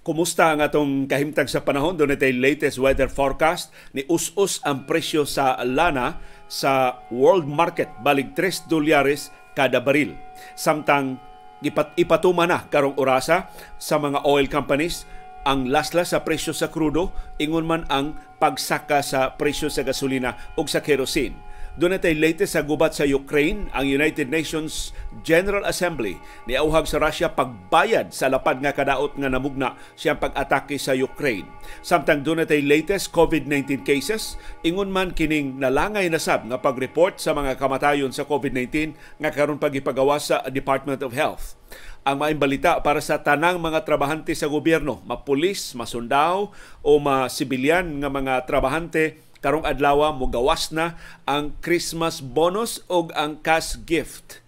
Kumusta ang atong kahimtang sa panahon? Doon tay latest weather forecast. Ni us-us ang presyo sa lana sa world market. Balik 3 dolyares kada baril. Samtang ipat ipatuma na karong orasa sa mga oil companies ang lasla sa presyo sa krudo ingon man ang pagsaka sa presyo sa gasolina ug sa kerosene doon natin latest sa gubat sa Ukraine, ang United Nations General Assembly ni niauhag sa Russia pagbayad sa lapad nga kadaot nga namugna siyang pag-atake sa Ukraine. Samtang doon natin latest COVID-19 cases, ingon man kining nalangay na sab nga pag-report sa mga kamatayon sa COVID-19 nga karon pagipagawa sa Department of Health ang maimbalita para sa tanang mga trabahante sa gobyerno, mapulis, masundaw o masibilyan nga mga trabahante Karong adlaw mo gawas na ang Christmas bonus o ang cash gift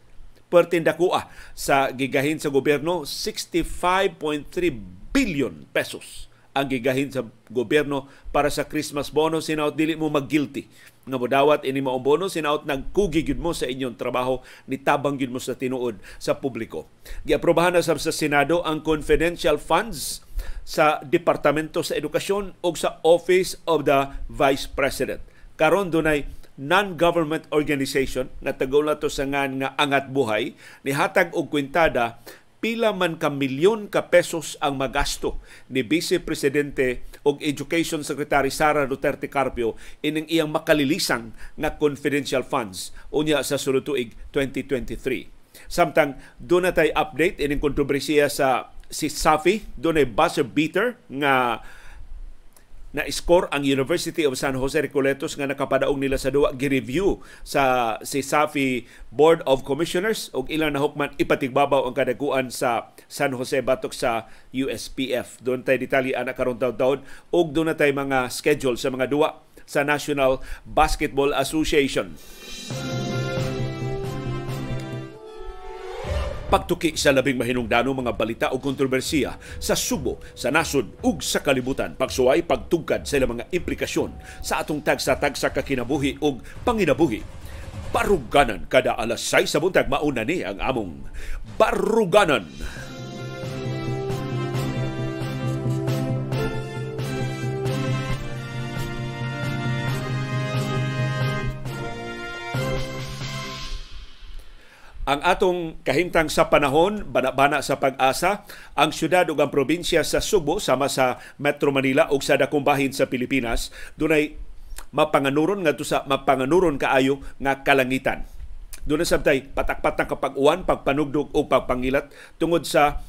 pertindakua ah, sa gigahin sa gobyerno 65.3 billion pesos ang gigahin sa gobyerno para sa Christmas bonus sinaot dili mo maggilty nga modawat ini maong bonus sinaot nagkugi gid mo sa inyong trabaho nitabang gid mo sa tinuod sa publiko giaprobahan na sa Senado ang confidential funds sa Departamento sa Edukasyon o sa Office of the Vice President. Karon dunay non-government organization nga tagawla to sa ngan nga angat buhay ni Hatag og kwintada pila man ka milyon ka pesos ang magasto ni Vice Presidente og Education Secretary Sara Duterte Carpio ining iyang makalilisang nga confidential funds unya sa sulutuig 2023. Samtang dunay update ining kontrobersiya sa si Safi dunay buzzer beater nga na score ang University of San Jose Recoletos nga nakapadaong nila sa duwa gi-review sa si Safi Board of Commissioners og ilang nahukman ipatigbabaw ang kadaguan sa San Jose batok sa USPF. Doon tay detalye ana ah, karon taud-taud og doon na tay mga schedule sa mga duwa sa National Basketball Association pagtuki sa labing mahinungdanong mga balita o kontrobersiya sa subo, sa nasod ug sa kalibutan. Pagsuway pagtugkad sa ilang mga implikasyon sa atong tagsa-tagsa kakinabuhi ug panginabuhi. Baruganan kada alas 6 sa buntag mauna ni ang among Baruganan. Ang atong kahintang sa panahon, bana sa pag-asa, ang syudad ug ang probinsya sa Subo sama sa Metro Manila ug sa dakong bahin sa Pilipinas dunay mapanganuron nga sa mapanganuron kaayo nga kalangitan. Doon na sabtay patakpat patak kapag uwan, pagpanugdog o pagpangilat tungod sa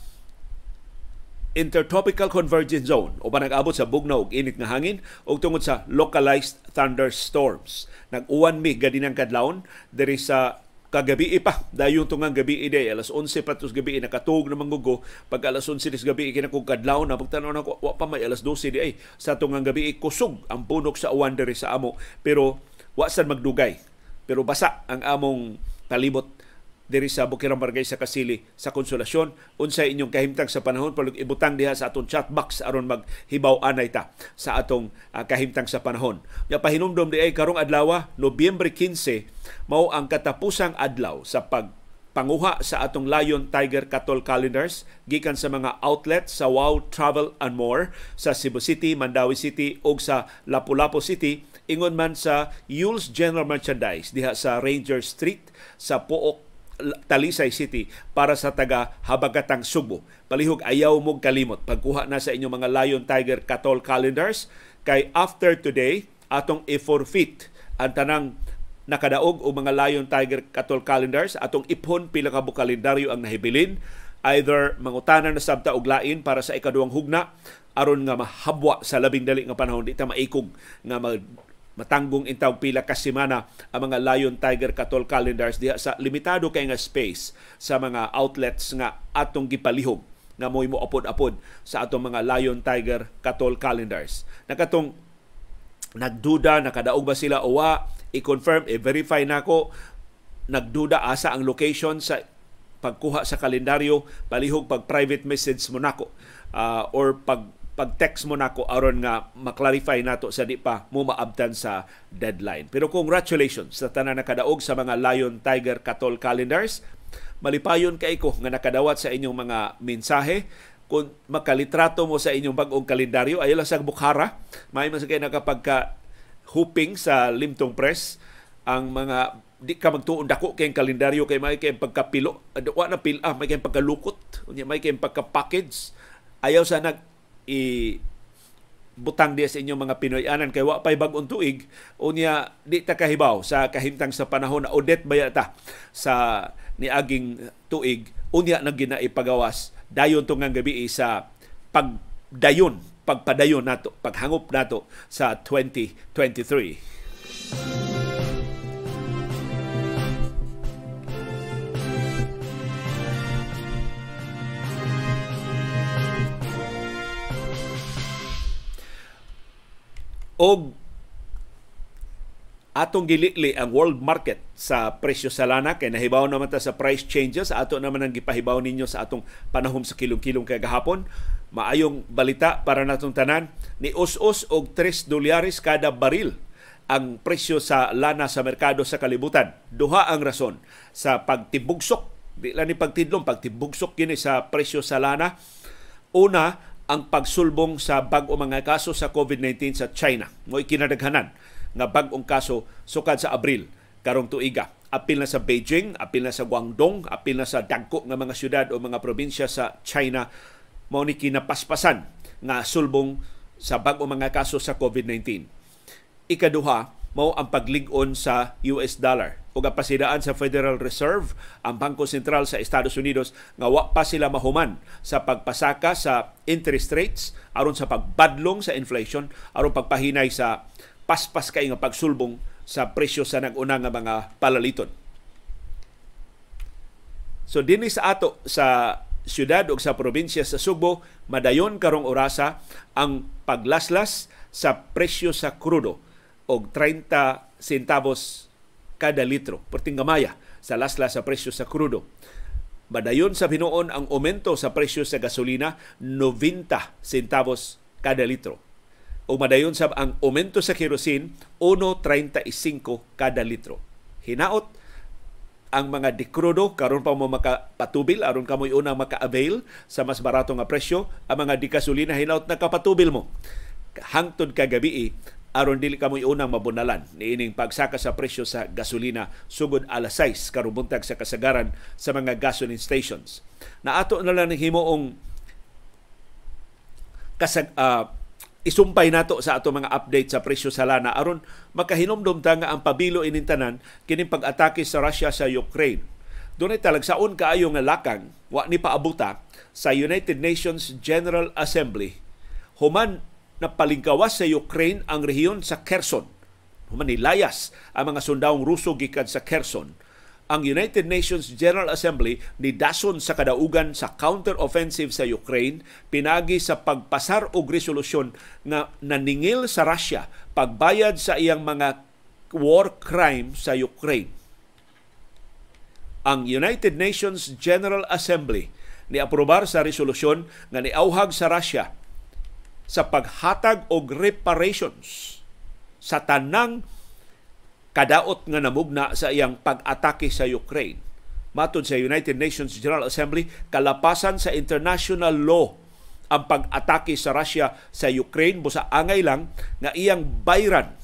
Intertropical Convergence Zone o panag-abot sa bugnaw ug init nga hangin o tungod sa localized thunderstorms. Nag-uwan mi gadi ng kadlawon diri sa kagabi pa dayon tungang gabi ide alas 11 patos gabi nakatog na manggugo pag alas 11 dis gabi kina kadlaw na pagtanaw nako wa pa may alas 12 di ay sa tungang gabi kusog ang punok sa uwan diri sa amo pero wa sad magdugay pero basa ang among palibot diri sa Bukirang Barangay sa Kasili sa Konsolasyon unsay inyong kahimtang sa panahon palug ibutang diha sa atong chat box aron maghibaw anay ta sa atong uh, kahimtang sa panahon ya pahinumdom di ay karong adlaw Nobyembre 15 mao ang katapusang adlaw sa pag panguha sa atong Lion Tiger Katol Calendars gikan sa mga outlet sa Wow Travel and More sa Cebu City, Mandawi City ug sa Lapu-Lapu City ingon man sa Yule's General Merchandise diha sa Ranger Street sa Pook Talisay City para sa taga Habagatang Subo. Palihog ayaw mong kalimot pagkuha na sa inyong mga Lion Tiger Katol calendars kay after today atong i-forfeit ang tanang nakadaog o mga Lion Tiger Katol calendars atong ipon pila ka kalendaryo ang nahibilin either mangutana na sabta og lain para sa ikaduhang hugna aron nga mahabwa sa labing dali nga panahon di ta maikog nga mag matanggong intaw pila ka semana ang mga Lion Tiger Katol calendars diha sa limitado kay nga space sa mga outlets nga atong gipalihog nga mo'y mo apod-apod sa atong mga Lion Tiger Katol calendars. Nakatong nagduda nakadaog ba sila o i-confirm i-verify eh, nako nagduda asa ang location sa pagkuha sa kalendaryo palihog pag private message mo nako uh, ah, or pag pag-text mo na nako aron nga maklarify nato sa di pa mo maabtan sa deadline. Pero congratulations sa tanan na kadaog sa mga Lion Tiger Katol calendars. Malipayon kay ko nga nakadawat sa inyong mga mensahe kung makalitrato mo sa inyong bagong kalendaryo ayo lang sa bukhara may mas kay nakapagka huping sa Limtong Press ang mga di ka magtuon dako kay kalendaryo kay may kay pagkapilo wa na pil ah may kay pagkalukot unya may kay pagka-package ayaw sa nag i butang diya sa inyong mga Pinoy anan kay wa pay bag-ong tuig unya di ta kahibaw sa kahintang sa panahon na odet baya ta sa niaging tuig unya nang ginaipagawas dayon tong nga gabi sa pagdayon pagpadayon nato paghangop nato sa 2023 og atong gilitli ang world market sa presyo sa lana kay nahibaw naman ta sa price changes ato naman ang gipahibaw ninyo sa atong panahom sa kilong-kilong kay gahapon maayong balita para natong tanan ni us-us og 3 dolyaris kada baril ang presyo sa lana sa merkado sa kalibutan duha ang rason sa pagtibugsok di lang ni pagtidlom pagtibugsok kini eh sa presyo sa lana una ang pagsulbong sa bag-o mga kaso sa COVID-19 sa China. Mo kinadaghanan nga bag-ong kaso sukad sa Abril karong tuiga. Apil na sa Beijing, apil na sa Guangdong, apil na sa dagko nga mga syudad o mga probinsya sa China mo ni kinapaspasan nga sulbong sa bag-o mga kaso sa COVID-19. Ikaduha, mao ang pagligon sa US dollar o kapasidaan sa Federal Reserve ang Bangko Sentral sa Estados Unidos nga wa pa sila mahuman sa pagpasaka sa interest rates aron sa pagbadlong sa inflation aron pagpahinay sa paspas kay nga pagsulbong sa presyo sa nag-una nga mga palaliton. So dinhi sa ato sa syudad o sa probinsya sa Subo madayon karong orasa ang paglaslas sa presyo sa krudo o 30 centavos kada litro. Perting gamaya sa lasla sa presyo sa krudo. Madayon sa Pinoon ang aumento sa presyo sa gasolina 90 centavos kada litro. O madayon sa ang aumento sa kerosene 1.35 kada litro. Hinaot ang mga dikrudo karon pa mo makapatubil aron kamoy una maka-avail sa mas barato nga presyo ang mga dikasolina hinaut na kapatubil mo hangtod kagabi aron dili kamoy unang mabunalan niining pagsaka sa presyo sa gasolina sugod alas 6 karubuntag sa kasagaran sa mga gasoline stations. Naato na lang himoong kasag uh, isumpay nato sa ato mga update sa presyo sa lana aron makahinomdom ta nga ang pabilo inintanan tanan kining pag-atake sa Russia sa Ukraine. Dunay talagsaon kaayo nga lakang wa ni paabuta sa United Nations General Assembly human napalinggawas sa Ukraine ang rehiyon sa Kherson. Humanilayas ang mga sundaong Ruso gikan sa Kherson. Ang United Nations General Assembly ni Dason sa kadaugan sa counter-offensive sa Ukraine pinagi sa pagpasar og resolusyon na naningil sa Russia pagbayad sa iyang mga war crime sa Ukraine. Ang United Nations General Assembly ni aprobar sa resolusyon nga ni niauhag sa Russia sa paghatag og reparations sa tanang kadaot nga namugna sa iyang pag-atake sa Ukraine. Matod sa United Nations General Assembly, kalapasan sa international law ang pag-atake sa Russia sa Ukraine busa angay lang nga iyang bayran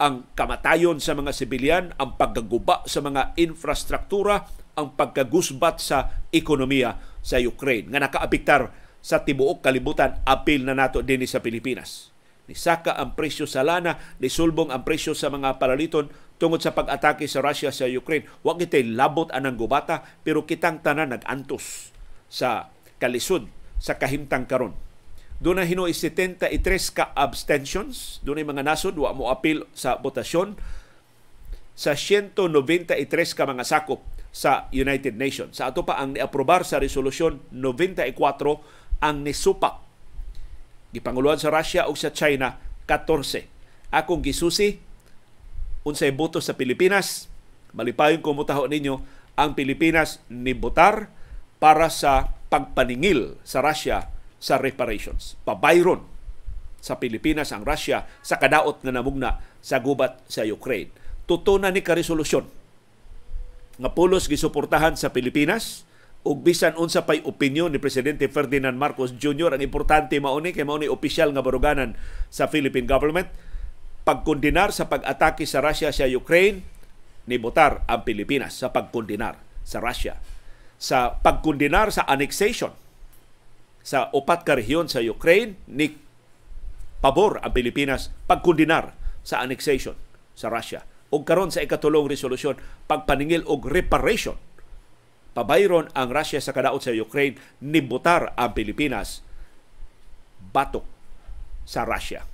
ang kamatayon sa mga sibilyan, ang paggaguba sa mga infrastruktura, ang pagkagusbat sa ekonomiya sa Ukraine nga nakaapektar sa tibuok kalibutan apil na nato dinhi sa Pilipinas. Nisaka ang presyo sa lana, nisulbong ang presyo sa mga palaliton tungod sa pag-atake sa Russia sa Ukraine. Wa kitay labot anang gubata pero kitang tanan nagantos sa kalisod sa kahimtang karon. Doon na hinoy 73 ka abstentions, doon mga nasod, wa mo apil sa botasyon sa 193 ka mga sakop sa United Nations. Sa ato pa ang niaprobar sa resolusyon 94 ang nisupak gipanguluan sa Russia o sa China 14 akong gisusi unsay boto sa Pilipinas malipayon ko mutaho ninyo ang Pilipinas ni botar para sa pagpaningil sa Russia sa reparations pabayron sa Pilipinas ang Russia sa kadaot nga namugna sa gubat sa Ukraine tutunan ni ka resolusyon nga pulos gisuportahan sa Pilipinas ug bisan unsa pay opinion ni presidente Ferdinand Marcos Jr. ang importante mao kay mao ni opisyal nga baruganan sa Philippine government pagkondinar sa pag-atake sa Russia sa Ukraine ni Butar ang Pilipinas sa pagkondinar sa Russia sa pagkondinar sa annexation sa upat ka rehiyon sa Ukraine ni pabor ang Pilipinas pagkondinar sa annexation sa Russia ug karon sa ikatulong resolusyon pagpaningil og reparation pabayron ang Russia sa kadaot sa Ukraine, nibutar ang Pilipinas batok sa Russia.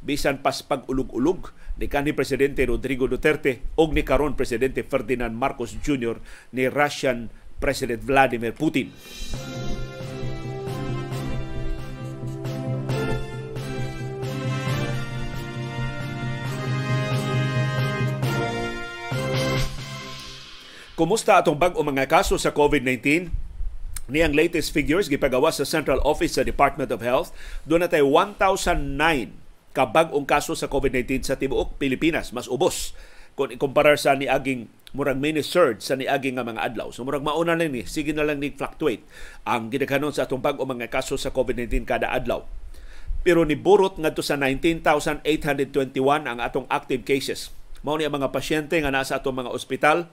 Bisan pas pag-ulog-ulog ni kanhi Presidente Rodrigo Duterte og ni karon Presidente Ferdinand Marcos Jr. ni Russian President Vladimir Putin. Kumusta atong bag-o mga kaso sa COVID-19? Niyang latest figures gipagawas sa Central Office sa Department of Health, doon natay 1,009 ka bag-ong kaso sa COVID-19 sa tibuok Pilipinas, mas ubos kung ikumparar sa niaging murag mini surge sa niagi nga mga adlaw. So murag mauna lang ni, sige na lang ni fluctuate ang gidaghanon sa atong bag-o mga kaso sa COVID-19 kada adlaw. Pero ni burot ngadto sa 19,821 ang atong active cases. Mao ni ang mga pasyente nga nasa atong mga ospital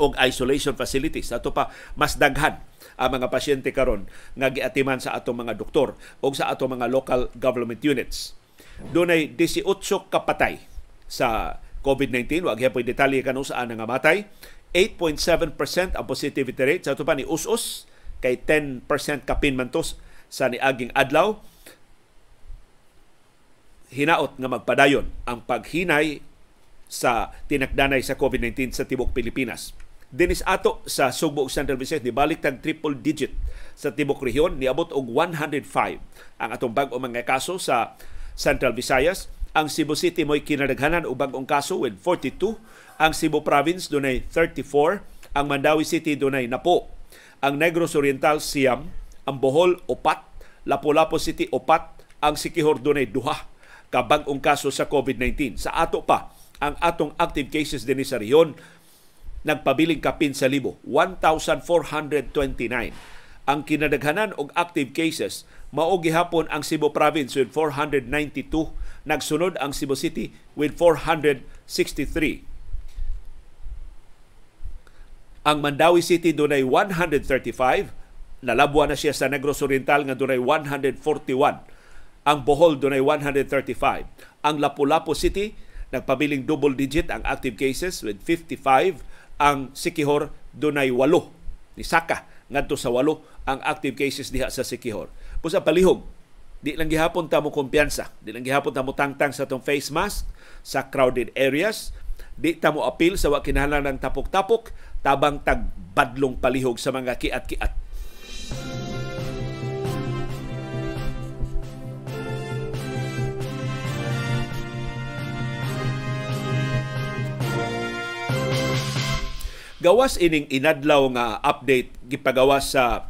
o isolation facilities. Ato pa mas daghan ang mga pasyente karon nga giatiman sa atong mga doktor o sa atong mga local government units. Dunay 18 kapatay sa COVID-19. Wa gyapon detalye kanu saan nga matay. 8.7% ang positivity rate sa ato pa ni us-us kay 10% kapin mantos sa niaging adlaw hinaot nga magpadayon ang paghinay sa tinakdanay sa COVID-19 sa tibok Pilipinas dinis ato sa Sugbo Central Visayas ni balik tag triple digit sa tibok rehiyon niabot og 105 ang atong bag-o mga kaso sa Central Visayas ang Cebu City mo'y kinadaghanan og bag-ong kaso with 42 ang Cebu Province dunay 34 ang Mandawi City dunay napo ang Negros Oriental siyam ang Bohol upat Lapu-Lapu City upat ang Sikihor dunay duha ka bag-ong kaso sa COVID-19 sa ato pa ang atong active cases dinhi sa rehiyon nagpabiling kapin sa libo, 1,429. Ang kinadaghanan og active cases mao gihapon ang Cebu province with 492, nagsunod ang Cebu City with 463. Ang Mandawi City dunay 135, nalabwa na siya sa Negros Oriental nga dunay 141. Ang Bohol dunay 135. Ang Lapu-Lapu City nagpabiling double digit ang active cases with 55 ang Sikihor dunay walo ni Saka ngadto sa walo ang active cases diha sa Sikihor. Busa palihog, di lang gihapon ta mo kumpiyansa, di lang gihapon ta mo tangtang sa tong face mask sa crowded areas, di ta mo apil sa wa kinahanglan ng tapok-tapok tabang tagbadlong palihog sa mga kiat-kiat. gawas ining inadlaw nga update gipagawa sa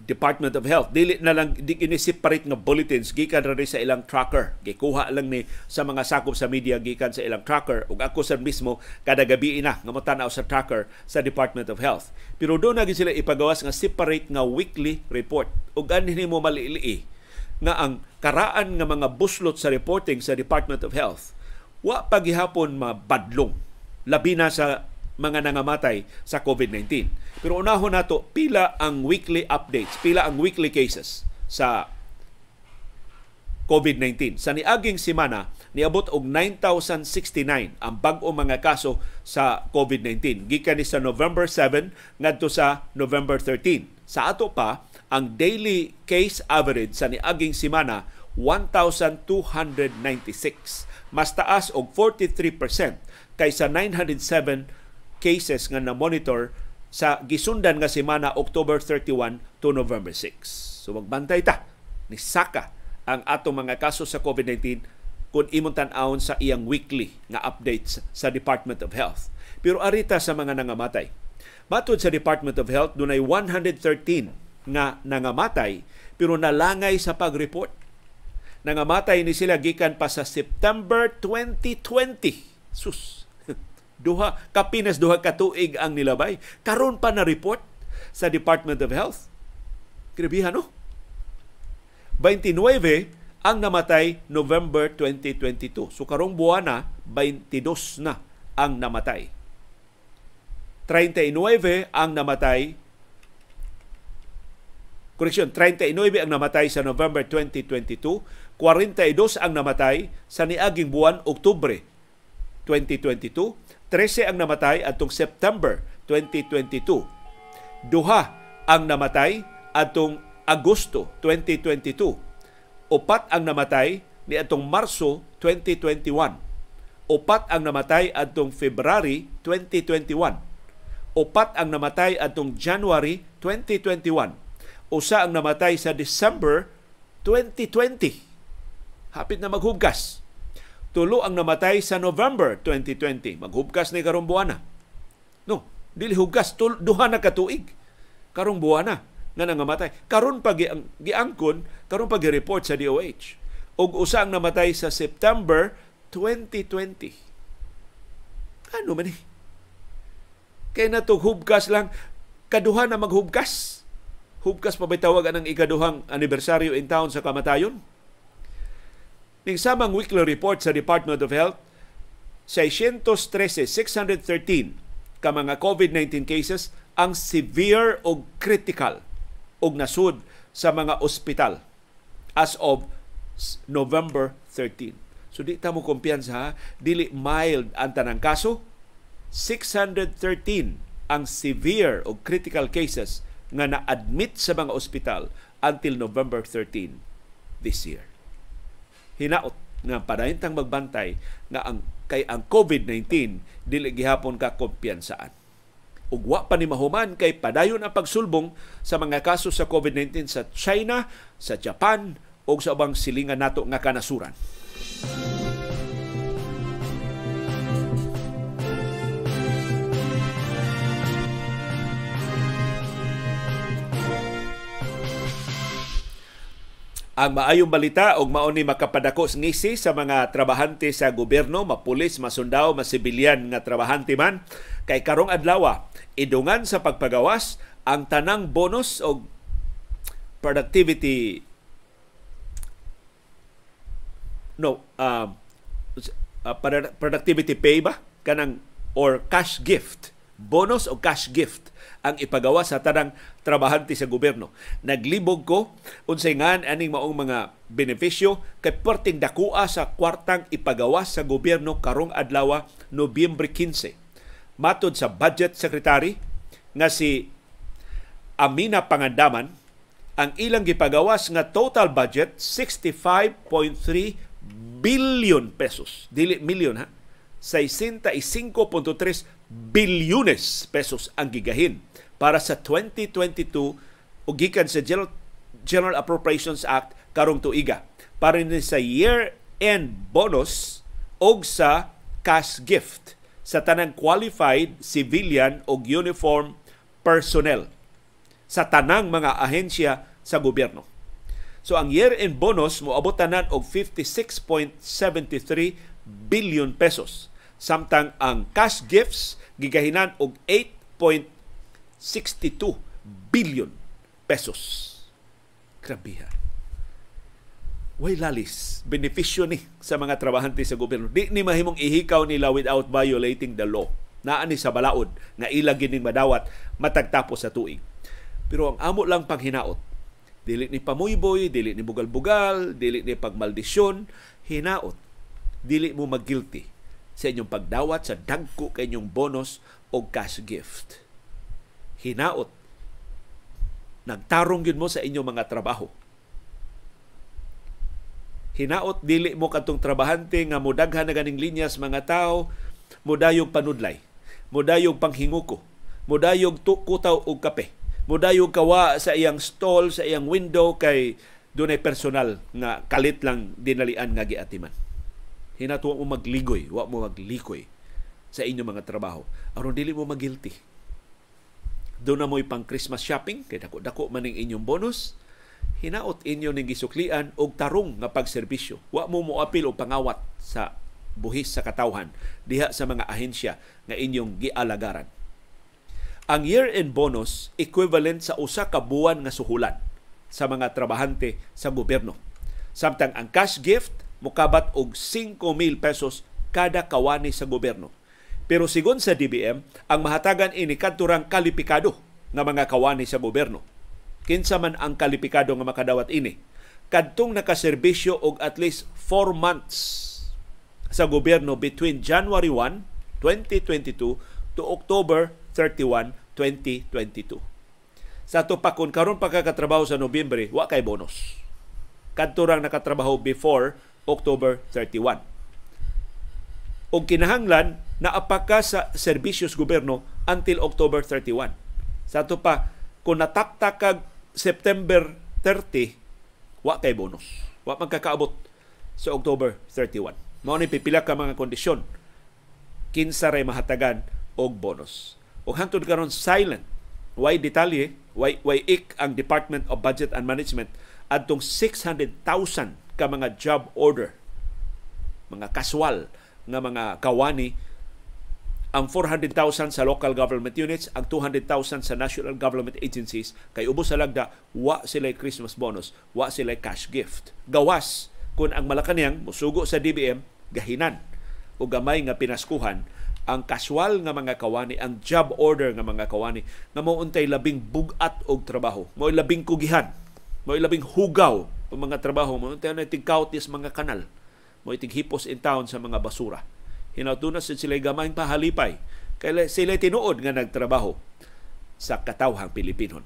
Department of Health dili na lang di ini separate nga bulletins gikan ra sa ilang tracker gikuha lang ni sa mga sakop sa media gikan sa ilang tracker ug ako sa mismo kada gabi ina nga motanaw sa tracker sa Department of Health pero do na sila ipagawas nga separate nga weekly report ug ani nimo maliili nga ang karaan nga mga buslot sa reporting sa Department of Health wa pagihapon mabadlong labi na sa mga nangamatay sa COVID-19. Pero unahon nato pila ang weekly updates, pila ang weekly cases sa COVID-19. Sa niaging semana, niabot og 9,069 ang bag-o mga kaso sa COVID-19. Gikan ni sa November 7 ngadto sa November 13. Sa ato pa, ang daily case average sa niaging semana 1,296. Mas taas og 43% kaysa 907 cases nga na-monitor sa gisundan nga semana October 31 to November 6. So magbantay ta ni Saka ang atong mga kaso sa COVID-19 kung imong tan-aon sa iyang weekly nga updates sa Department of Health. Pero arita sa mga nangamatay. Matod sa Department of Health dunay 113 nga nangamatay pero nalangay sa pag-report. Nangamatay ni sila gikan pa sa September 2020. Sus, duha kapines duha ka tuig ang nilabay karon pa na report sa Department of Health Kribihan no 29 ang namatay November 2022 so karong buwan na 22 na ang namatay 39 ang namatay Correction, 39 ang namatay sa November 2022, 42 ang namatay sa niaging buwan Oktubre 2022, 13 ang namatay atong September 2022. Duha ang namatay atong Agosto 2022. Upat ang namatay ni atong Marso 2021. Upat ang namatay atong February 2021. Upat ang namatay atong January 2021. Usa ang namatay sa December 2020. Hapit na maghuggas tulo ang namatay sa November 2020. Maghubkas ni karong buwana. No, dili hugas tul- duha na katuig. Karong buwana nga nangamatay. Karon pa gi- giangkon, karon pa report sa DOH. Og usa ang namatay sa September 2020. Ano man eh? Kay natughubkas lang, kaduha na maghubkas. Hubkas pa bay tawagan ang ikaduhang anibersaryo in town sa kamatayon? Ning samang weekly report sa Department of Health, 613, 613 ka mga COVID-19 cases ang severe o critical o nasud sa mga ospital as of November 13. So di ta mo kumpiyansa ha, dili mild ang tanang kaso, 613 ang severe o critical cases nga na-admit sa mga ospital until November 13 this year hinaot na padayntang magbantay na ang kay ang COVID-19 dili gihapon ka kumpiyansaan. Ug wa pa ni mahuman kay padayon ang pagsulbong sa mga kaso sa COVID-19 sa China, sa Japan ug sa ubang silingan nato nga kanasuran. Ang maayong balita og mao ni makapadakos ngisi sa mga trabahante sa gobyerno, mapulis, masundao, masibilyan nga trabahante man kay karong Adlawa, idungan sa pagpagawas ang tanang bonus og productivity no um, uh, uh, productivity pay ba kanang or cash gift bonus o cash gift ang ipagawa sa tanang trabahante sa gobyerno. Naglibog ko unsay ngan aning maong mga benepisyo kay perting dakua sa kwartang ipagawa sa gobyerno karong adlawa Nobyembre 15. Matod sa budget secretary nga si Amina Pangandaman ang ilang gipagawas nga total budget 65.3 billion pesos. Dili million ha. 65.3 bilyones pesos ang gigahin para sa 2022 ug gikan sa General, General Appropriations Act karong tuiga para ni sa year-end bonus og sa cash gift sa tanang qualified civilian og uniform personnel sa tanang mga ahensya sa gobyerno. So ang year-end bonus moabot tanan og 56.73 billion pesos samtang ang cash gifts gigahinan og 8.62 billion pesos. Grabe ha. Way lalis. Benepisyo ni sa mga trabahante sa gobyerno. Di ni mahimong ihikaw nila without violating the law. Naa ni sa balaod nga ila gining madawat matagtapos sa tuig. Pero ang amo lang panghinaot. Dili ni pamuyboy, dili ni bugal-bugal, dili ni pagmaldisyon, hinaot. Dili mo maggilty sa inyong pagdawat sa dagko kay inyong bonus o cash gift. Hinaot, nagtarong yun mo sa inyong mga trabaho. Hinaot dili mo katong trabahante nga mudaghan na ganing linyas mga tao, mudayog panudlay, mudayog panghinguko, mudayog tukutaw og kape, mudayog kawa sa iyang stall, sa iyang window kay dunay personal nga kalit lang dinalian nga giatiman hinatuwa mo magligoy, wa mo maglikoy sa inyo mga trabaho. aron dili mo magilty. Doon na mo'y pang Christmas shopping, kay dako-dako man ang inyong bonus, hinaot inyo ning gisuklian og tarong nga pagserbisyo. Wa mo moapil og pangawat sa buhis sa katawhan diha sa mga ahensya nga inyong gialagaran. Ang year-end bonus equivalent sa usa ka buwan nga suhulan sa mga trabahante sa gobyerno. Samtang ang cash gift mukabat og 5,000 pesos kada kawani sa gobyerno. Pero sigon sa DBM, ang mahatagan ini kadturang kalipikado nga mga kawani sa gobyerno. Kinsa man ang kalipikado nga makadawat ini. Kadtong nakaserbisyo og at least 4 months sa gobyerno between January 1, 2022 to October 31, 2022. Sa to pa kun karon pagkakatrabaho sa Nobyembre, wa kay bonus. Kadturang nakatrabaho before October 31. Og kinahanglan na apaka sa serbisyos gobyerno until October 31. Sa ato pa, kung natakta September 30, wa kay bonus. Wa magkakaabot sa October 31. Mao ni pipila ka mga kondisyon kinsa ray mahatagan og bonus. Og hantud karon silent way detalye, way way ik ang Department of Budget and Management adtong 600,000 ka mga job order, mga kaswal nga mga kawani ang 400,000 sa local government units, ang 200,000 sa national government agencies, kay ubos sa lagda, wa sila Christmas bonus, wa sila cash gift. Gawas kung ang Malacanang musugo sa DBM, gahinan o gamay nga pinaskuhan ang kaswal nga mga kawani, ang job order nga mga kawani, na mauuntay labing bugat og trabaho, mo labing kugihan, mo labing hugaw o mga trabaho mo tayo na tigkautis mga kanal mo itighipos in town sa mga basura hinatuna sa sila gamayng pahalipay kay sila tinuod nga nagtrabaho sa katawhang Pilipino.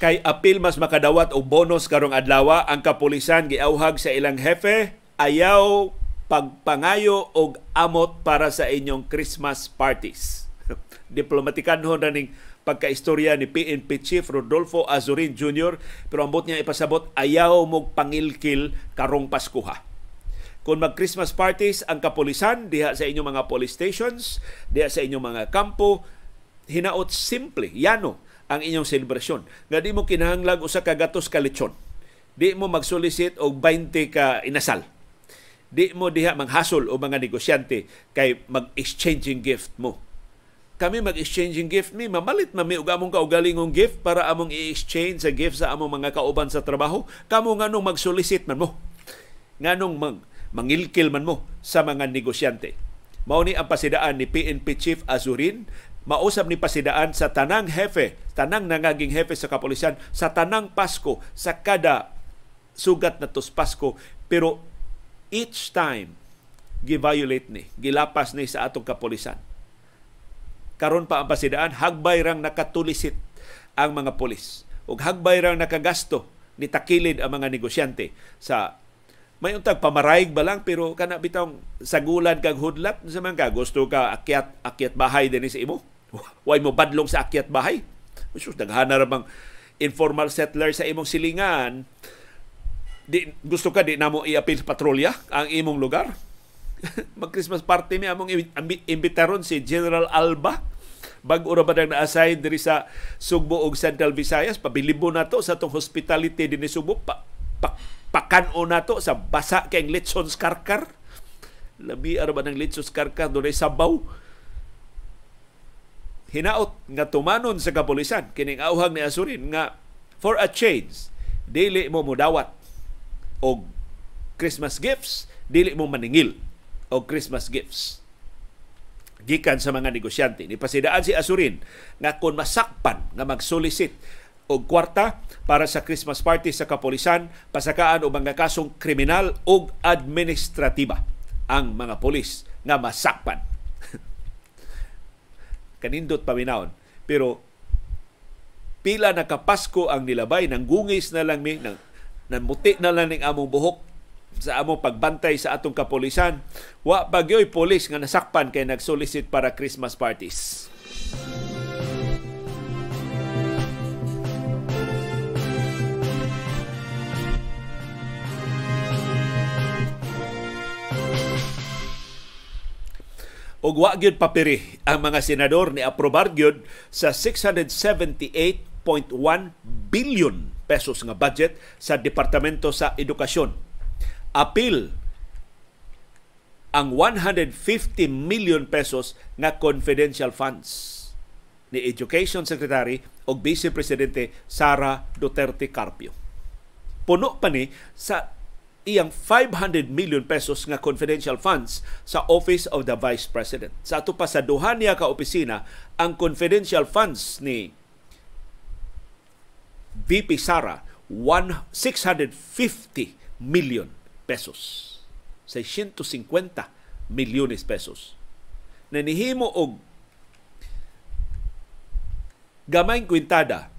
kay apil mas makadawat og bonus karong adlawa ang kapulisan giauhag sa ilang hepe ayaw pagpangayo og amot para sa inyong Christmas parties. Diplomatikanhon na ning pagkaistorya ni PNP Chief Rodolfo Azurin Jr. Pero ambot niya ipasabot, ayaw mog pangilkil karong Paskuha. Kung mag-Christmas parties ang kapulisan, diha sa inyong mga police stations, diha sa inyong mga kampo, hinaot simple, yano, ang inyong selebrasyon. Nga di mo kinahanglag usa ka gatos ka lechon. Di mo magsulisit og 20 ka inasal Di mo diha manghasol o mga negosyante kay mag-exchanging gift mo. Kami mag-exchanging gift ni mamalit mami og among kaugalingong gift para among i-exchange sa gift sa among mga kauban sa trabaho. Kamo nganong mag-solicit man mo. Nganong nung mang, mangilkil man mo sa mga negosyante. Mao ni ang pasidaan ni PNP Chief Azurin mausab ni pasidaan sa tanang hefe, tanang nangaging hefe sa kapolisan sa tanang Pasko, sa kada sugat na tos Pasko, pero each time gi-violate ni, gilapas ni sa atong kapulisan. Karon pa ang pasidaan, hagbay rang nakatulisit ang mga pulis ug hagbay rang nakagasto ni takilid ang mga negosyante sa may untag pamaraig ba lang pero kana bitong sagulan kag hudlat sa man gusto ka akyat akyat bahay din sa imo Why mo badlong sa akyat bahay usus daghana ra bang informal settler sa imong silingan di, gusto ka di namo i-appeal sa patrolya ang imong lugar? Mag-Christmas party mi among imbitaron si General Alba bag-o ra badang na-assign diri sa Sugbo ug Central Visayas pabilibo nato sa tong hospitality dinhi Subo pa, pa pakano nato sa basa kay Litsons karkar labi ara ba ng lechons karkar dunay sabaw hinaot nga tumanon sa kapolisan kining auhang ni Asurin nga for a change dili mo mudawat og Christmas gifts, dili mo maningil og Christmas gifts. Gikan sa mga negosyante. Nipasidaan si Asurin nga kung masakpan nga mag-solicit og kwarta para sa Christmas party sa kapulisan, pasakaan og mga kasong kriminal og administratiba ang mga pulis nga masakpan. Kanindot paminaon. Pero pila na kapasko ang nilabay, nang gungis na lang mi, nang Nanmuti na lang ning among buhok sa among pagbantay sa atong kapulisan. Wa bagyoy pulis nga nasakpan kay nagsolicit para Christmas parties. og wa gyud papiri ang mga senador ni aprobar gyud sa 678.1 billion pesos nga budget sa Departamento sa Edukasyon. Apil ang 150 million pesos nga confidential funds ni Education Secretary o Vice Presidente Sara Duterte Carpio. Puno pa ni sa iyang 500 million pesos nga confidential funds sa Office of the Vice President. Sa ato pa sa duha niya ka opisina, ang confidential funds ni BP Sara 650 million pesos. 650 milyones pesos. Nanihimo og gamayng kwintada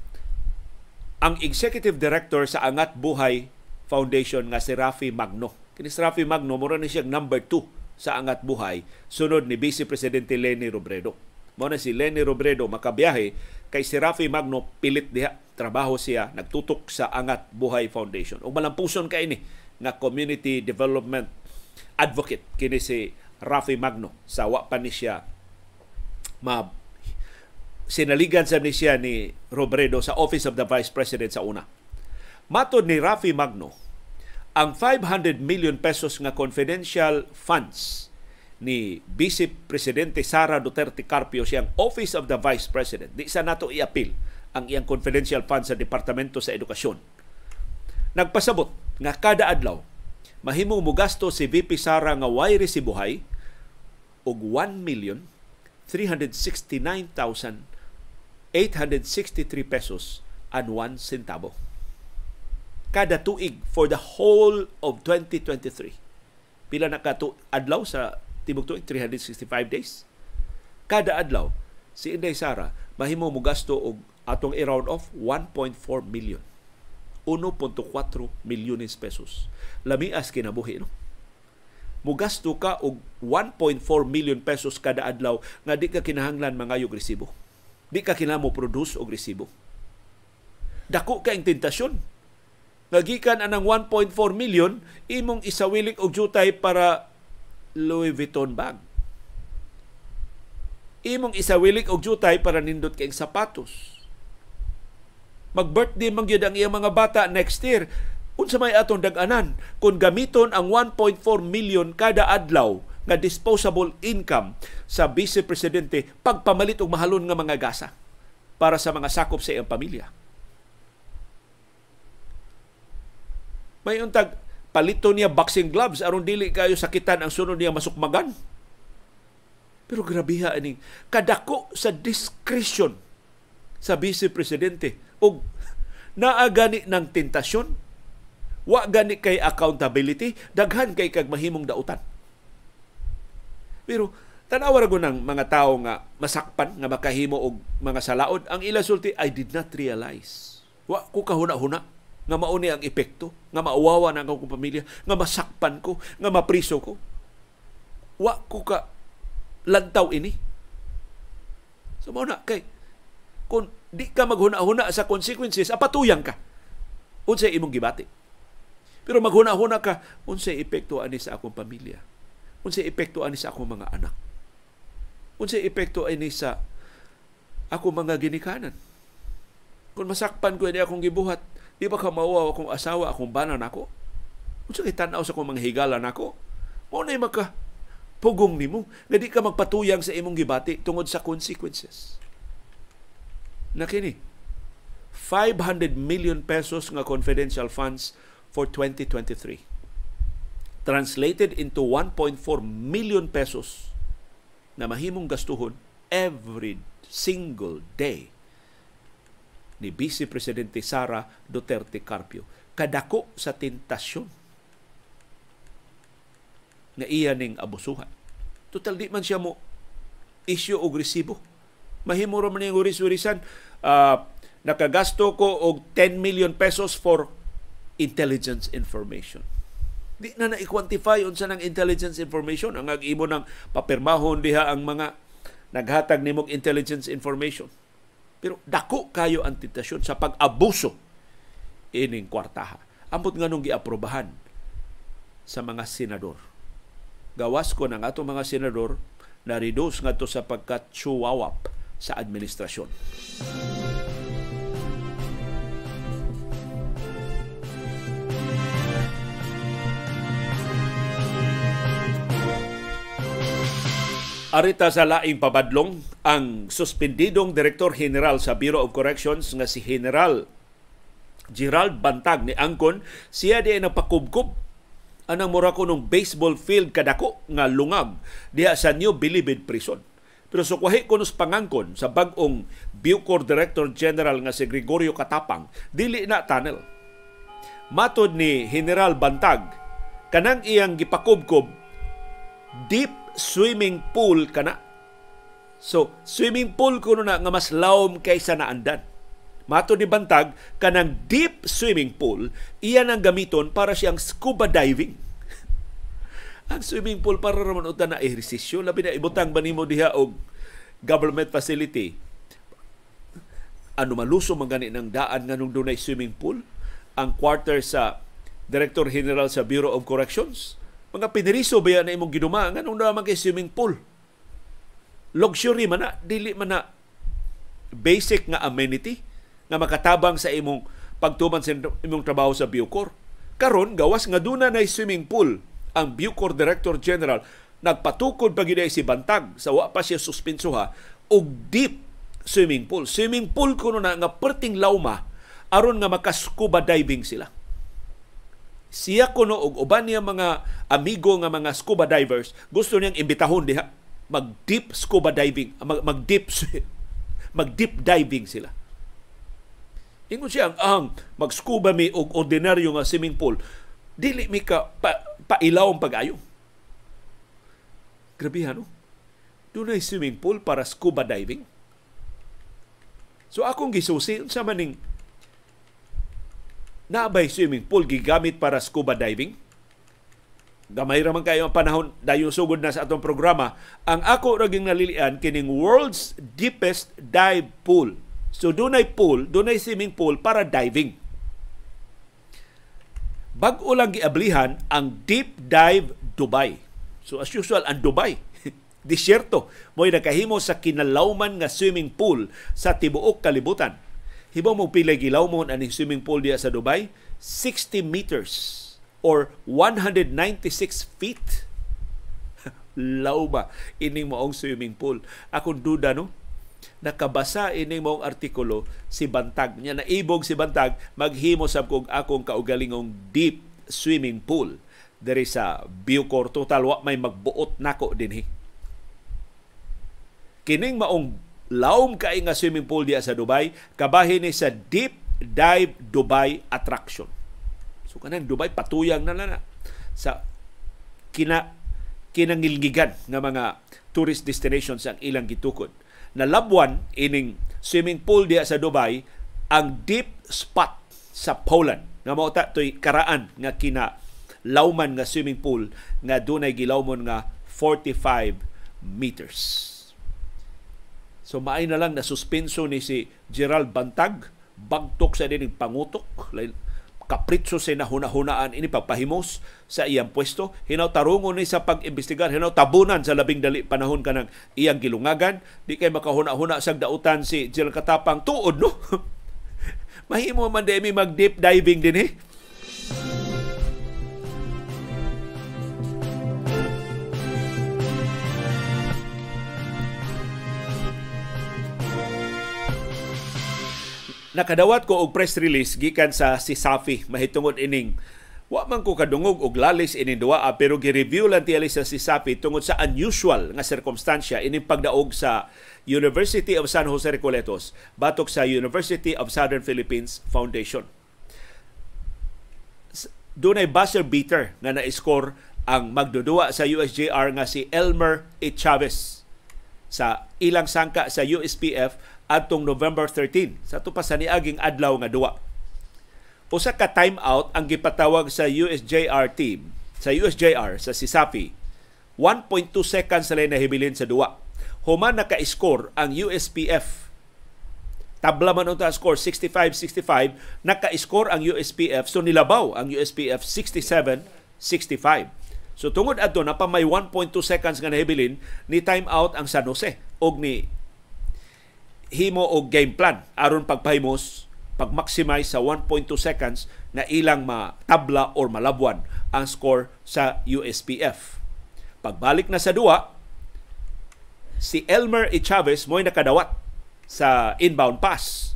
ang executive director sa Angat Buhay Foundation nga si Rafi Magno. Kini si Rafi Magno mura ni siya number 2 sa Angat Buhay sunod ni Vice Presidente Leni Robredo. Mao na si Leni Robredo makabiyahe kay si Rafi Magno pilit diha trabaho siya, nagtutok sa Angat Buhay Foundation. Ug malampuson ka ini nga community development advocate kini si Rafi Magno sa wa pa ni siya ma sinaligan sa ni siya ni Robredo sa Office of the Vice President sa una. Matod ni Rafi Magno, ang 500 million pesos nga confidential funds ni Vice Presidente Sara Duterte Carpio siyang Office of the Vice President. Di sa nato i-appeal ang iyang confidential fund sa Departamento sa Edukasyon. Nagpasabot nga kada adlaw mahimong mugasto si VP Sara nga way resibuhay og 1,369,863 pesos and 1 centavo kada tuig for the whole of 2023. Pila na ka adlaw sa tibok tuig 365 days. Kada adlaw si Inday Sara mahimong mo gasto og atong i-round off 1.4 million 1.4 milyones pesos lamias kinabuhi no mugasto ka og 1.4 million pesos kada adlaw nga di ka kinahanglan mangayog resibo di ka kinamo produce og resibo dako ka ang tentasyon nga gikan anang 1.4 million imong isawilik og jutay para Louis Vuitton bag imong isawilik og jutay para nindot kay sapatos mag-birthday man gyud ang iyang mga bata next year unsa may atong daganan anan kung gamiton ang 1.4 million kada adlaw nga disposable income sa vice presidente pagpamalit og mahalon nga mga gasa para sa mga sakop sa iyang pamilya. May untag palito niya boxing gloves aron dili kayo sakitan ang sunod niya masukmagan. Pero grabiha ani kadako sa discretion sa vice presidente og naagani ng tentasyon wa gani kay accountability daghan kay kag mahimong dautan pero tanaw ra ng mga tao nga masakpan nga makahimo og mga salaod ang ila sulti I did not realize wa ko kahuna-huna nga mauni ang epekto nga mauwawa na ang akong pamilya nga masakpan ko nga mapriso ko wa ko ka lantaw ini so mo na kay kung di ka maghuna-huna sa consequences, apatuyang ka. Unsay imong gibati. Pero maghuna-huna ka, unsay epekto ani sa akong pamilya? Unsay epekto ani sa akong mga anak? Unsay epekto ani sa ako mga ginikanan? Kung masakpan ko ini akong gibuhat, di ba ka mawaw akong asawa, akong bana nako? Unsa kay tan-aw sa akong mga higala nako? Mao na maka pugong nimo, nga di ka magpatuyang sa imong gibati tungod sa consequences na kini 500 million pesos nga confidential funds for 2023 translated into 1.4 million pesos na mahimong gastuhon every single day ni Vice Presidente Sara Duterte Carpio kadako sa tentasyon nga iya ning abusuhan total di man siya mo issue og resibo mahimuro man uris-urisan. Uh, ah, nakagasto ko og 10 million pesos for intelligence information. Di na na-quantify unsa nang intelligence information ang imo ng papirmahon diha ang mga naghatag nimog intelligence information. Pero dako kayo ang tentasyon sa pag-abuso ining kwartaha. Amot nganong nung giaprobahan sa mga senador. Gawas ko ng ato mga senador na reduce nga to sa pagkat chuwawap sa administrasyon. Arita sa laing pabadlong ang suspendidong Direktor General sa Bureau of Corrections nga si General Gerald Bantag ni Angkon siya di napakubkob anang mura ko nung baseball field kadako nga lungag diha sa New Bilibid Prison. Pero sukwahi ko nos pangangkon sa bagong Bucor Director General nga si Gregorio Katapang, dili na tunnel. Matod ni General Bantag, kanang iyang gipakubkob deep swimming pool kana. So, swimming pool kuno na nga mas lawom kaysa naandan. Mato ni Bantag, kanang deep swimming pool, iyan ang gamiton para siyang scuba diving ang swimming pool para raman uta na ehersisyo. Labi na ibutang ba nimo diha og government facility. Ano maluso man gani ng daan nga nung dunay swimming pool? Ang quarter sa Director General sa Bureau of Corrections? Mga piniriso ba yan na imong ginuma? Nga nung naman kay swimming pool? Luxury man na, dili man na basic nga amenity nga makatabang sa imong pagtuman sa imong trabaho sa Bucor. Karon gawas nga duna na swimming pool ang Bucor Director General nagpatukod pag si Bantag sa wa pa siya suspensuha og deep swimming pool. Swimming pool kuno na nga perting lawma aron nga maka scuba diving sila. Siya kuno og uban niya mga amigo nga mga scuba divers gusto niyang imbitahon diha mag deep scuba diving, mag, mag deep mag deep diving sila. Ingon siya ang, ang mag scuba mi og ordinaryo nga swimming pool dili mi ka pa, pailaw ang pag-ayo. Grabe ano? Doon ay swimming pool para scuba diving. So akong gisusi, sa maning nabay swimming pool gigamit para scuba diving. Gamay ra man kayo ang panahon dayo sugod na sa atong programa. Ang ako raging nalilian kining world's deepest dive pool. So dunay pool, dunay swimming pool para diving bag-o lang giablihan ang Deep Dive Dubai. So as usual, ang Dubai, disyerto, mo'y nakahimo sa kinalawman nga swimming pool sa tibuok kalibutan. Hibaw mo pila gilawmon aning swimming pool diya sa Dubai, 60 meters or 196 feet. Law ba ining maong swimming pool? Akong duda no, nakabasa ini mong artikulo si Bantag niya na ibog si Bantag maghimo sab kog akong kaugalingong deep swimming pool diri sa Bucor total wa may magbuot nako dinhi kining maong laom kay nga swimming pool diya sa Dubai kabahin ni sa Deep Dive Dubai Attraction so kanang Dubai patuyang na lana sa kina kinangilgigan ng mga tourist destinations ang ilang gitukod na nalabwan ining swimming pool diya sa Dubai ang deep spot sa Poland. Nga mao ta toy karaan nga kina lawman nga swimming pool nga dunay gilawmon nga 45 meters. So maay na lang na suspenso ni si Gerald Bantag bagtok sa dinig pangutok kapritso sa nahuna-hunaan ini pagpahimos sa iyang pwesto hinaw tarungon ni sa pag-imbestigar hinaw tabunan sa labing dali panahon ka kanang iyang gilungagan di kay makahuna-huna sa dautan si Jill Katapang tuod no mahimo man demi mag deep diving din eh Nakadawat ko og press release gikan sa si Safi mahitungod ining wa man ko kadungog og lalis ining duwa ah, pero gi-review lang tiyali sa si Sapi tungod sa unusual nga sirkumstansya ining pagdaog sa University of San Jose Recoletos batok sa University of Southern Philippines Foundation. Dunay buzzer beater nga na-score ang magdudua sa USJR nga si Elmer E. Chavez sa ilang sangka sa USPF atong November 13 sa to pa sa adlaw nga duwa. Usa ka timeout ang gipatawag sa USJR team, sa USJR sa Sisafi, 1.2 seconds na nahibilin sa duwa. Human naka-score ang USPF. Tabla man unta score 65-65, naka-score ang USPF so nilabaw ang USPF 67-65. So tungod adto na pa may 1.2 seconds nga nahibilin ni timeout ang San Jose og ni himo og game plan aron pagpahimos pag-maximize sa 1.2 seconds na ilang matabla or malabwan ang score sa USPF. Pagbalik na sa duwa, si Elmer E. Chavez mo'y nakadawat sa inbound pass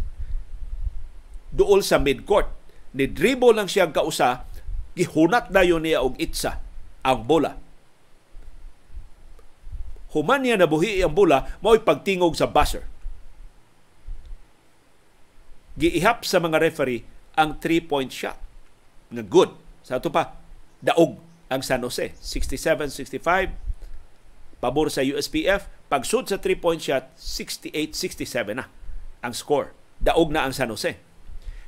duol sa midcourt. Ni dribble lang siyang kausa, gihunat na yun niya og itsa ang bola. Human niya nabuhi ang bola, mo'y pagtingog sa buzzer giihap sa mga referee ang three-point shot na good. Sa ito pa, daog ang San Jose. 67-65, pabor sa USPF. Pagsud sa three-point shot, 68-67 na ang score. Daog na ang San Jose.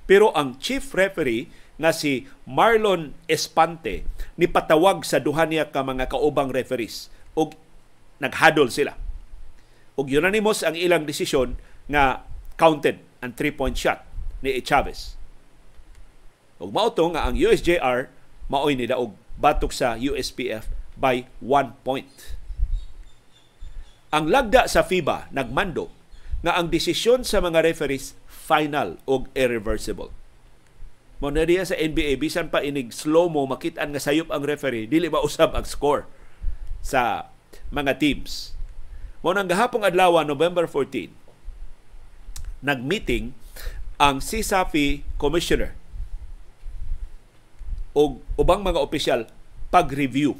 Pero ang chief referee nga si Marlon Espante ni patawag sa duha niya ka mga kaubang referees ug naghadol sila. Ug unanimous ang ilang desisyon nga counted ang three-point shot ni Chavez. Ug mao to nga ang USJR maoy ni daog batok sa USPF by 1 point. Ang lagda sa FIBA nagmando nga ang desisyon sa mga referees final o irreversible. Mo na sa NBA bisan pa inig slow mo makit nga sayop ang referee dili ba usab ang score sa mga teams. Mo nang gahapong adlaw November 14, nagmeeting ang CSAPI Commissioner o ubang mga opisyal pag-review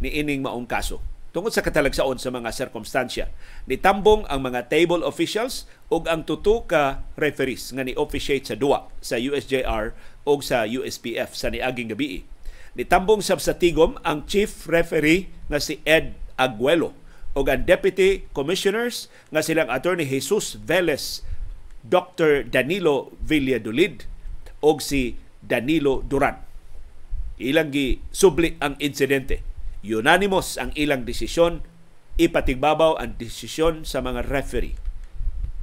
ni ining maong kaso tungod sa katalagsaon sa mga sirkumstansya. Nitambong ang mga table officials o ang tutu ka referees nga ni-officiate sa duwa sa USJR o sa USPF sa niaging gabi. Nitambong sab sa tigom ang chief referee nga si Ed Aguelo o ang deputy commissioners nga silang attorney Jesus Velez Dr. Danilo Villadolid o si Danilo Duran. Ilang gi subli ang insidente. Unanimous ang ilang desisyon, ipatigbabaw ang desisyon sa mga referee.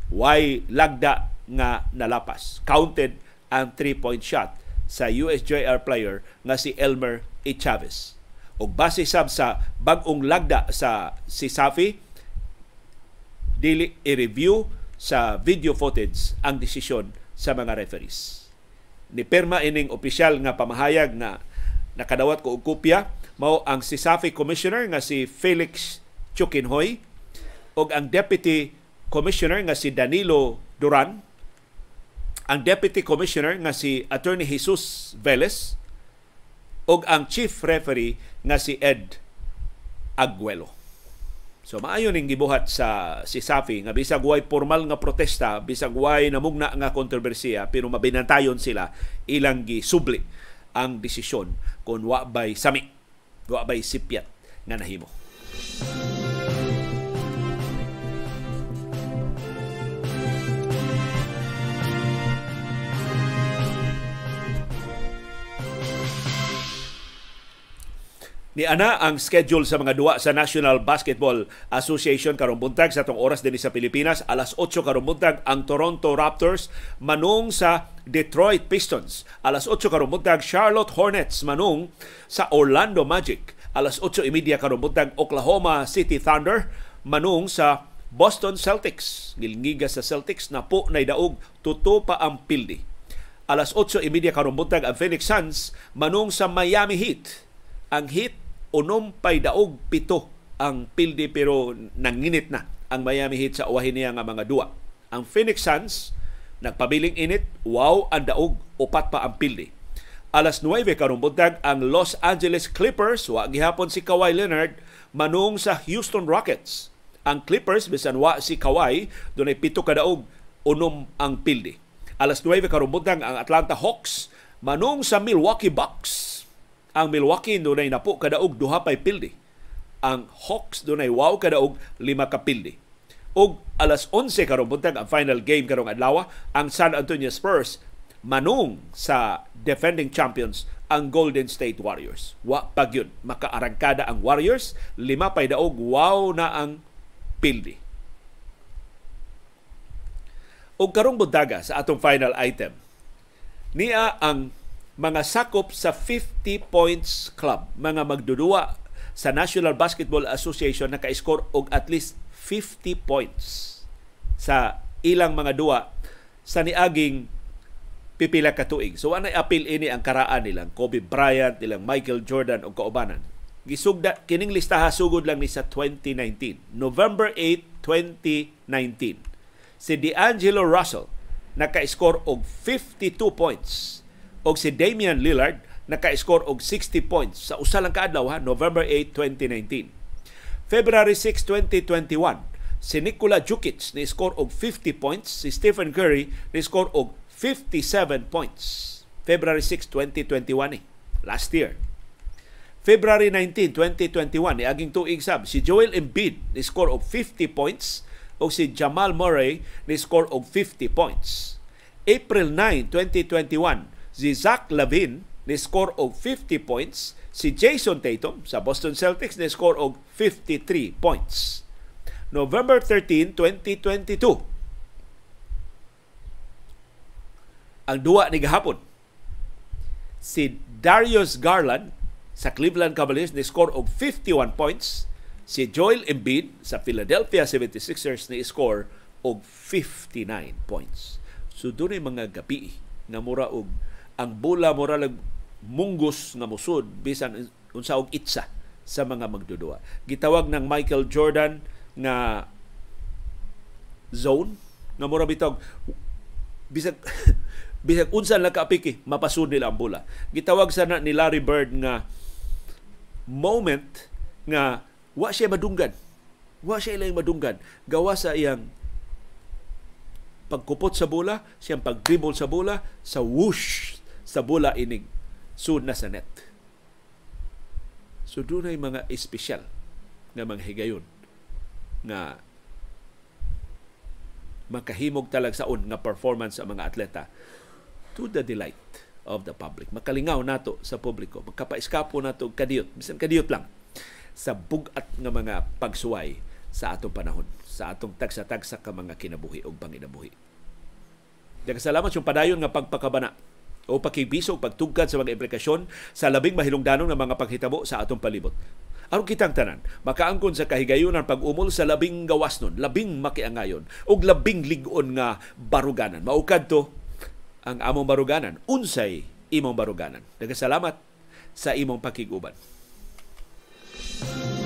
Why lagda nga nalapas. Counted ang 3-point shot sa USJR player nga si Elmer E. Chavez. Og base sab sa bagong lagda sa si Safi, dili i-review sa video footage ang desisyon sa mga referees. Ni perma ining opisyal nga pamahayag na nakadawat ko og kopya mao ang si SAFE Commissioner nga si Felix Chukinhoy ug ang Deputy Commissioner nga si Danilo Duran ang Deputy Commissioner nga si Attorney Jesus Velez ug ang Chief Referee nga si Ed Aguelo. So maayon ning gibuhat sa si Safi nga bisag way formal nga protesta, bisag way namugna nga kontrobersiya pero mabinantayon sila ilang gisubli ang desisyon kon wa bay sami, wa bay sipyat nga nahimo. Music Ni ana ang schedule sa mga duwa sa National Basketball Association karong buntag sa tong oras dinhi sa Pilipinas alas 8 karong buntag ang Toronto Raptors manung sa Detroit Pistons alas 8 karong buntag Charlotte Hornets manung sa Orlando Magic alas 8:30 karong buntag Oklahoma City Thunder manung sa Boston Celtics gilngiga sa Celtics na po na daog tuto pa ang pildi alas 8:30 karong buntag ang Phoenix Suns manung sa Miami Heat ang Heat unom pay daog pito ang pildi pero nanginit na ang Miami Heat sa uwahin niya nga mga dua. Ang Phoenix Suns nagpabiling init, wow ang daog, upat pa ang pildi. Alas 9 karong buntag ang Los Angeles Clippers wa gihapon si Kawhi Leonard manung sa Houston Rockets. Ang Clippers bisan wa si Kawhi dunay pito ka daog, unom ang pildi. Alas 9 karong buntag ang Atlanta Hawks manung sa Milwaukee Bucks ang Milwaukee dunay napo kadaog duha pay pildi. Ang Hawks dunay wow kadaog lima ka pildi. Og alas 11 karon buntag ang final game karong adlaw ang San Antonio Spurs manung sa defending champions ang Golden State Warriors. Wa pagyud makaarangkada ang Warriors, lima pay daog wow na ang pildi. Og karong buntaga sa atong final item niya ang mga sakop sa 50 points club, mga magdudua sa National Basketball Association na ka score og at least 50 points sa ilang mga dua sa niaging pipila ka tuig. So anay apil ini ang karaan nilang Kobe Bryant, nilang Michael Jordan og kaubanan. Gisugda kining listaha sugod lang ni sa 2019, November 8, 2019. Si DeAngelo Russell naka-score og 52 points og si Damian Lillard naka-score og 60 points sa usa lang kaadlaw ha, November 8, 2019. February 6, 2021, si Nikola Jokic ni score og 50 points, si Stephen Curry ni score og 57 points. February 6, 2021 eh, last year. February 19, 2021 ni aging tuig sab si Joel Embiid ni score og 50 points o si Jamal Murray ni score og 50 points. April 9, 2021 si Zach Lavin ni score og 50 points, si Jason Tatum sa Boston Celtics ni score og 53 points. November 13, 2022. Ang duwa ni gahapon. Si Darius Garland sa Cleveland Cavaliers ni score og 51 points. Si Joel Embiid sa Philadelphia 76ers ni score og 59 points. So doon mga gabi na mura og ang bola mura lag munggos nga musod bisan unsa og itsa sa mga magdudua. Gitawag ng Michael Jordan na zone nga mura bitog bisag bisag unsa lang kaapiki mapasud nila ang bola. Gitawag sana ni Larry Bird nga moment nga wa siya madunggan. Wa siya ilang madunggan gawa sa iyang pagkupot sa bola, siyang pagdribble sa bola, sa whoosh sa bola inig sud na sa net. So dunay mga espesyal nga mga higayon nga makahimog talagsaon nga performance sa mga atleta to the delight of the public. Makalingaw nato sa publiko, magkapaiskapo nato kadiyot, bisan kadiyot lang sa bugat nga mga pagsuway sa atong panahon, sa atong tagsa-tagsa ka mga kinabuhi o panginabuhi. Daghang salamat yung padayon nga pagpakabana o pakibisog pagtugkad sa mga implikasyon sa labing mahilungdanon ng mga paghitabo sa atong palibot. Aron kitang tanan, makaangkon sa kahigayonan pag-umol sa labing gawas nun, labing makiangayon, o labing ligon nga baruganan. Maukad to ang among baruganan. Unsay imong baruganan. Nagasalamat sa imong pakiguban. Thank you.